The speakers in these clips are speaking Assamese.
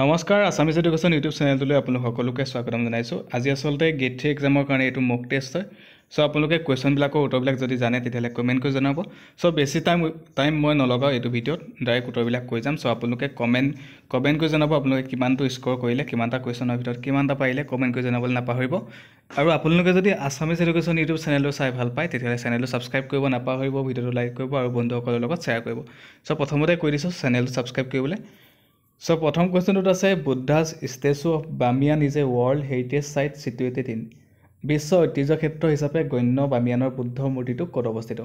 নমস্কাৰ আছামিজ এডুকেশ্যন ইউটিউব চেনেলটোলৈ আপোনালোক সকলোকে স্বাগতম জনাইছোঁ আজি আচলতে গেট থ্ৰী এক্সামৰ কাৰণে এইটো মক টেষ্ট হয় চ' আপোনালোকে কুৱেশ্যনবিলাকৰ উত্তৰবিলাক যদি জানে তেতিয়াহ'লে কমেণ্ট কৰি জনাব চ' বেছি টাইম টাইম মই নলগাওঁ এইটো ভিডিঅ'ত ডাইৰেক্ট উত্তৰবিলাক কৈ যাম চ' আপোনালোকে কমেণ্ট কমেণ্ট কৰি জনাব আপোনালোকে কিমানটো স্ক'ৰ কৰিলে কিমানটা কুৱেশ্যনৰ ভিতৰত কিমানটা পাৰিলে কমেণ্ট কৰি জনাবলৈ নাপাহৰিব আৰু আপোনালোকে যদি আছামিজ এডুকেশ্যন ইউটিউব চেনেলটো চাই ভাল পায় তেতিয়াহ'লে চেনেলটো ছাবস্ক্ৰাইব কৰিব নাপাহৰিব ভিডিঅ'টো লাইক কৰিব আৰু বন্ধুসকলৰ লগত শ্বেয়াৰ কৰিব চ' প্ৰথমতে কৈ দিছোঁ চেনেলটো ছাবস্ক্ৰাইব কৰিবলৈ চ' প্ৰথম কুৱেশ্যনটোত আছে Buddhas statue of Bamiyan is a world heritage site situated in বিশ্ব ঐতিহ্যক্ষেত্ৰ হিচাপে গণ্য বামিয়ানৰ বুদ্ধ মূৰ্তিটো ক'ত অৱস্থিত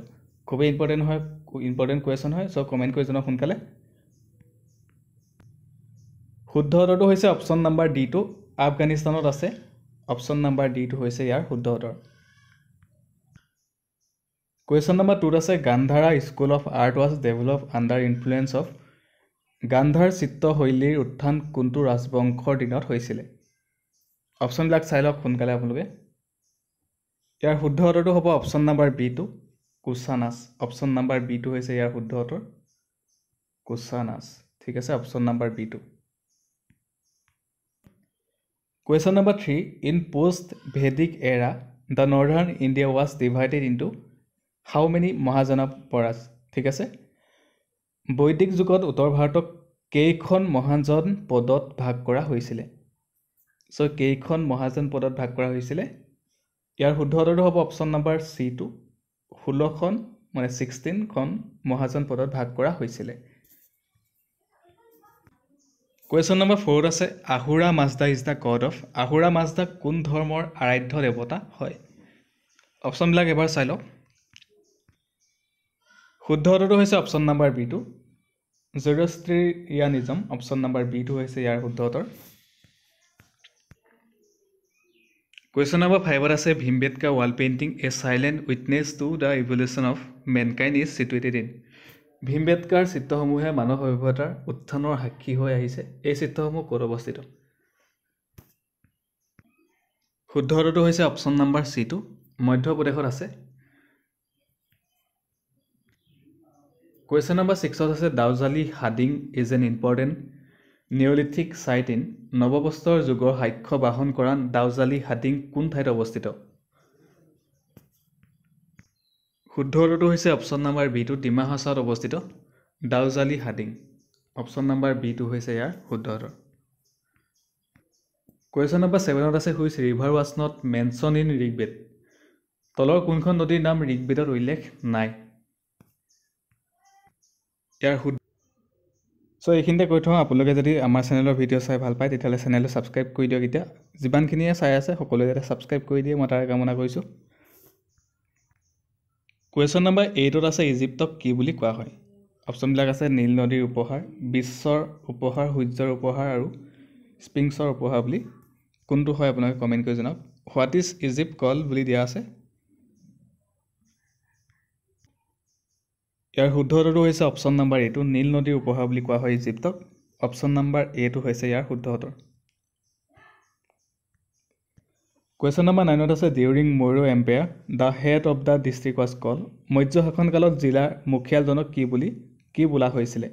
খুবেই ইম্পৰ্টেণ্ট হয় ইম্পৰ্টেণ্ট কুৱেশ্যন হয় চ' কমেণ্ট কৰি জনাওক সোনকালে শুদ্ধ উত্তৰটো হৈছে অপশ্যন নাম্বাৰ ডি টু আফগানিস্তানত আছে অপশ্যন নাম্বাৰ ডি টু হৈছে ইয়াৰ শুদ্ধ উত্তৰ কুৱেশ্যন নাম্বাৰ টুত আছে Gandhara school of art was develop under influence of Gandhara চিত্ৰশৈলীৰ উত্থান কোনটো ৰাজবংশৰ দিনত হৈছিলে অপশ্যনবিলাক চাই লওক সোনকালে আপোনালোকে ইয়াৰ শুদ্ধ উত্তৰটো হ'ব অপশ্যন নাম্বাৰ বি বিটো কুচানাছ অপশ্যন নাম্বাৰ বি বিটো হৈছে ইয়াৰ শুদ্ধ উত্তৰ কুচানাছ ঠিক আছে অপশ্যন নাম্বাৰ বি বিটো question number three in post Vedic era the northern India was divided into how many পৰাজ ঠিক আছে বৈদিক যুগত উত্তৰ ভাৰতক কেইখন মহাজন পদত ভাগ কৰা হৈছিলে চ' কেইখন মহাজন পদত ভাগ কৰা হৈছিলে ইয়াৰ শুদ্ধ উত্তৰটো হ'ব অপশ্যন নাম্বাৰ চি টু ষোল্লখন মানে ছিক্সটিনখন মহাজন পদত ভাগ কৰা হৈছিলে কুৱেশ্যন নাম্বাৰ ফ'ৰত আছে Ahura Mazda is the god of Ahura মাজদাক কোন ধৰ্মৰ আৰাধ্য দেৱতা হয় অপশ্যনবিলাক এবাৰ চাই লওক শুদ্ধ উত্তৰটো হৈছে অপশ্যন নাম্বাৰ বি টু জৰষ্ট্ৰিয়ানিজম অপশ্যন নম্বৰ বিটো হৈছে ইয়াৰ শুদ্ধ উত্তৰ কুৱেশ্যন নম্বৰ ফাইভত আছে Bhimbetka wall painting a silent witness to the evolution of mankind is situated in ভীমবেটকাৰ চিত্ৰসমূহে মানৱ সভ্যতাৰ উত্থানৰ সাক্ষী হৈ আহিছে এই চিত্ৰসমূহ ক'ত অৱস্থিত শুদ্ধ উত্তৰটো হৈছে অপশ্যন নম্বৰ চিটো মধ্যপ্ৰদেশত আছে কুৱেশ্যন নম্বৰ ছিক্সত আছে Daojali Hading is an important neolithic site in নৱবস্তৰ যুগৰ সাক্ষ্য বাহন কৰা ডাউজালি হাডিং কোন ঠাইত অৱস্থিত শুদ্ধ উত্তৰটো হৈছে অপশ্যন নম্বৰ বিটো ডিমা হাছত অৱস্থিত ডাউজালি হাডিং অপশ্যন নম্বৰ বিটো হৈছে ইয়াৰ শুদ্ধ উত্তৰ কুৱেশ্যন নম্বৰ ছেভেনত আছে which river was not mention in Rigveda তলৰ কোনখন নদীৰ নাম ঋগবেদত উল্লেখ নাই ইয়াৰ সুধ চ' এইখিনিতে কৈ থওঁ আপোনালোকে যদি আমাৰ চেনেলৰ ভিডিঅ' চাই ভাল পায় তেতিয়াহ'লে চেনেলটো ছাবস্ক্ৰাইব কৰি দিয়ক এতিয়া যিমানখিনিয়ে চাই আছে সকলোৱে যাতে ছাবস্ক্ৰাইব কৰি দিয়ে মই তাৰে কামনা কৰিছোঁ কুৱেশ্যন নম্বৰ এইটত আছে ইজিপ্তক কি বুলি কোৱা হয় অপশ্যনবিলাক আছে নীল নদীৰ উপহাৰ বিশ্বৰ উপহাৰ সূৰ্যৰ উপহাৰ আৰু স্পিংছৰ উপহাৰ বুলি কোনটো হয় আপোনালোকে কমেণ্ট কৰি জনাওক হোৱাট ইজ ইজিপ্ত কল বুলি দিয়া আছে ইয়াৰ শুদ্ধ শুদ্ধটো হৈছে অপশ্যন নাম্বাৰ এইটো নীল নদীৰ উপহাৰ বুলি কোৱা হয় ইজিপ্তক অপশ্যন নাম্বাৰ এটো হৈছে ইয়াৰ শুদ্ধটোৰ কুৱেশ্যন নম্বৰ নাইনত আছে during Maurya empire the head of the district was call Maurya শাসনকালত জিলাৰ মুখিয়ালজনক কি বুলি কি বোলা হৈছিলে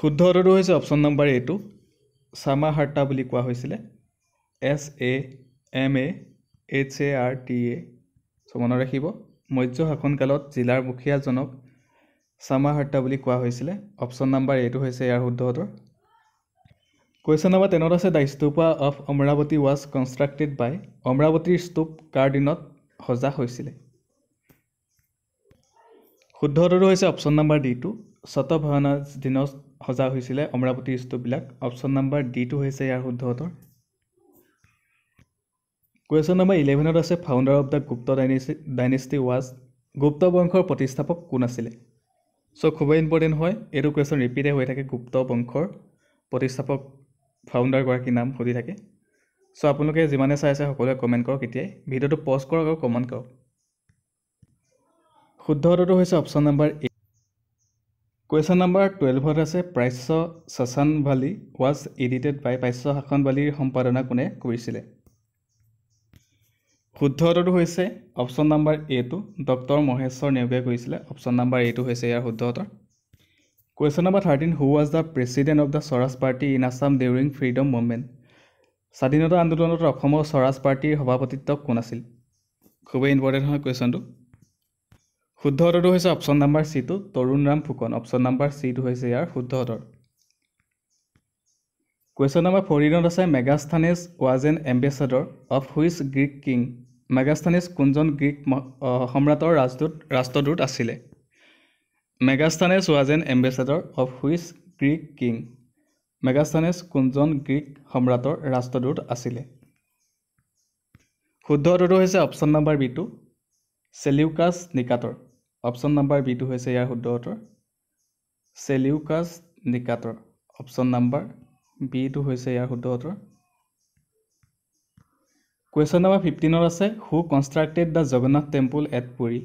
শুদ্ধ উত্তৰটো হৈছে অপশ্যন নম্বৰ এইটো চামাহাৰ্টা বুলি কোৱা হৈছিলে S A M A H A R T A চ' মনত ৰাখিব মৌৰ্য শাসনকালত জিলাৰ মুখীয়াজনক চামাহৰ্তা বুলি কোৱা হৈছিলে অপশ্যন নাম্বাৰ এইটো হৈছে ইয়াৰ শুদ্ধ উত্তৰ কুৱেশ্যন নম্বৰ টেনত আছে the stupa of Amaravati was constructed by অমৰাৱতীৰ ষ্টুপ কাৰ দিনত সজা হৈছিলে শুদ্ধ উত্তৰটো হৈছে অপশ্যন নাম্বাৰ ডি টু শতভয়ানাজ দিনত সজা হৈছিলে অমৰাৱতীৰ ষ্টুপবিলাক অপশ্যন নাম্বাৰ ডি টো হৈছে ইয়াৰ শুদ্ধ উত্তৰ কুৱেশ্যন নম্বৰ ইলেভেনত আছে founder of the Gupta dynasty dynasty was Gupta বংশৰ প্ৰতিষ্ঠাপক কোন আছিলে চ' খুবেই ইম্পৰ্টেণ্ট হয় এইটো কুৱেশ্যন ৰিপিটে হৈ থাকে গুপ্ত বংশৰ প্ৰতিষ্ঠাপক ফাউণ্ডাৰগৰাকীৰ নাম সুধি থাকে চ' আপোনালোকে যিমানে চাই আছে সকলোৱে কমেণ্ট কৰক এতিয়াই ভিডিঅ'টো পজ কৰক আৰু কমেণ্ট কৰক শুদ্ধ উত্তৰটো হৈছে অপশ্যন নম্বৰ এইট কুৱেশ্যন নম্বৰ টুৱেলভত আছে প্ৰাচ্য শাসানভালী ৱাজ এডিটেড বাই প্ৰাচ্য বালিৰ সম্পাদনা কোনে কৰিছিলে শুদ্ধ উত্তৰটো হৈছে অপশ্যন নাম্বাৰ এ টো ডক্টৰ মহেশ্বৰ নেওগে কৈছিলে অপশ্যন নাম্বাৰ এ টো হৈছে ইয়াৰ শুদ্ধ উত্তৰ question number thirteen who was the president of the Swaraj party in Assam during freedom movement স্বাধীনতা আন্দোলনত অসমৰ স্বৰাজ পাৰ্টীৰ সভাপতিত্ব কোন আছিল খুবেই ইম্পৰ্টেণ্ট হয় কুৱেশ্যনটো শুদ্ধ উত্তৰটো হৈছে অপশ্যন নাম্বাৰ চিটো তৰুণ ৰাম ফুকন অপশ্যন নাম্বাৰ চিটো হৈছে ইয়াৰ শুদ্ধ উত্তৰ কুৱেশ্যন নাম্বাৰ ফৰিনত আছে Megasthenes was an ambassador of which Greek king Megasthenes কোনজন গ্ৰীক সম্ৰাটৰ ৰাজদূত ৰাষ্ট্ৰদূত আছিলে Megasthenes was an ambassador of which Greek king Megasthenes কোনজন গ্ৰীক সম্ৰাটৰ ৰাষ্ট্ৰদূত আছিলে শুদ্ধ উত্তৰটো হৈছে অপশ্যন নম্বৰ বিটো চেলিউকাছ নিকাটৰ অপশ্যন নম্বৰ বিটো হৈছে ইয়াৰ শুদ্ধ উত্তৰ চেলিউকাছ নিকাটৰ অপশ্যন নম্বৰ বিটো হৈছে ইয়াৰ শুদ্ধ উত্তৰ কুৱেশ্যন নম্বৰ ফিফটিনৰ আছে who constructed the Jagannath temple at Puri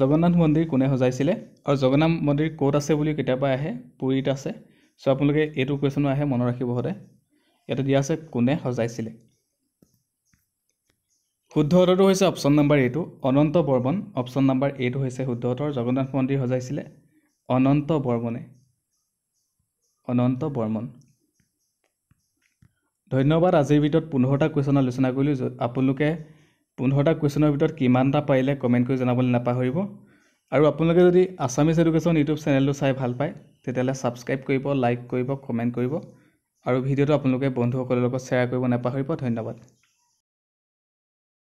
Jagannath মন্দিৰ কোনে সজাইছিলে আৰু জগন্নাথ মন্দিৰ ক'ত আছে বুলি কেতিয়াবা আহে পুৰীত আছে চ' আপোনালোকে এইটো কুৱেশ্যনো আহে মনত ৰাখিব সদায় ইয়াতে দিয়া আছে কোনে সজাইছিলে শুদ্ধ উত্তৰটো হৈছে অপশ্যন নাম্বাৰ এইটো অনন্ত বৰ্মন অপশ্যন নাম্বাৰ এইটো হৈছে শুদ্ধ উত্তৰ জগন্নাথ মন্দিৰ সজাইছিলে অনন্ত বৰ্মনে অনন্ত বৰ্মন ধন্যবাদ আজিৰ ভিতৰত পোন্ধৰটা কুৱেশ্যন আলোচনা কৰিলোঁ য'ত আপোনালোকে পোন্ধৰটা কুৱেশ্যনৰ ভিতৰত কিমানটা পাৰিলে কমেণ্ট কৰি জনাবলৈ নাপাহৰিব আৰু আপোনালোকে যদি আছামিজ এডুকেশ্যন ইউটিউব চেনেলটো চাই ভাল পায় তেতিয়াহ'লে ছাবস্ক্ৰাইব কৰিব লাইক কৰিব কমেণ্ট কৰিব আৰু ভিডিঅ'টো আপোনালোকে বন্ধুসকলৰ লগত শ্বেয়াৰ কৰিব নাপাহৰিব ধন্যবাদ